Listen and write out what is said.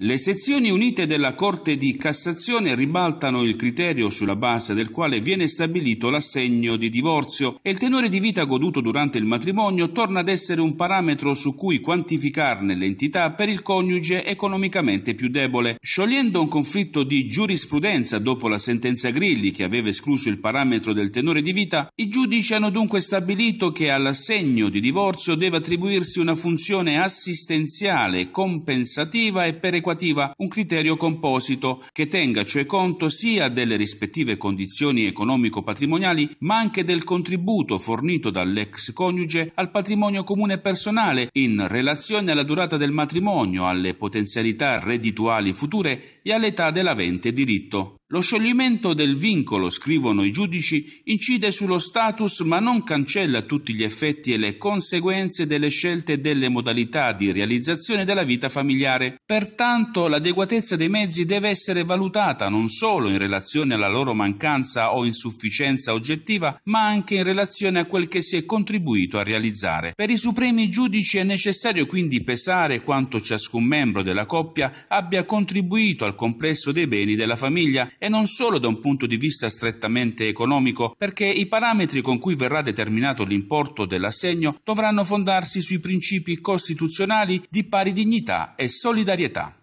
Le sezioni unite della Corte di Cassazione ribaltano il criterio sulla base del quale viene stabilito l'assegno di divorzio e il tenore di vita goduto durante il matrimonio torna ad essere un parametro su cui quantificarne l'entità per il coniuge economicamente più debole. Sciogliendo un conflitto di giurisprudenza dopo la sentenza Grilli che aveva escluso il parametro del tenore di vita, i giudici hanno dunque stabilito che all'assegno di divorzio deve attribuirsi una funzione assistenziale, compensativa e perequativa adeguativa un criterio composito che tenga cioè conto sia delle rispettive condizioni economico-patrimoniali ma anche del contributo fornito dall'ex coniuge al patrimonio comune personale in relazione alla durata del matrimonio, alle potenzialità reddituali future e all'età dell'avente diritto. Lo scioglimento del vincolo, scrivono i giudici, incide sullo status ma non cancella tutti gli effetti e le conseguenze delle scelte e delle modalità di realizzazione della vita familiare. Pertanto l'adeguatezza dei mezzi deve essere valutata non solo in relazione alla loro mancanza o insufficienza oggettiva, ma anche in relazione a quel che si è contribuito a realizzare. Per i supremi giudici è necessario quindi pesare quanto ciascun membro della coppia abbia contribuito al complesso dei beni della famiglia e non solo da un punto di vista strettamente economico, perché i parametri con cui verrà determinato l'importo dell'assegno dovranno fondarsi sui principi costituzionali di pari dignità e solidarietà.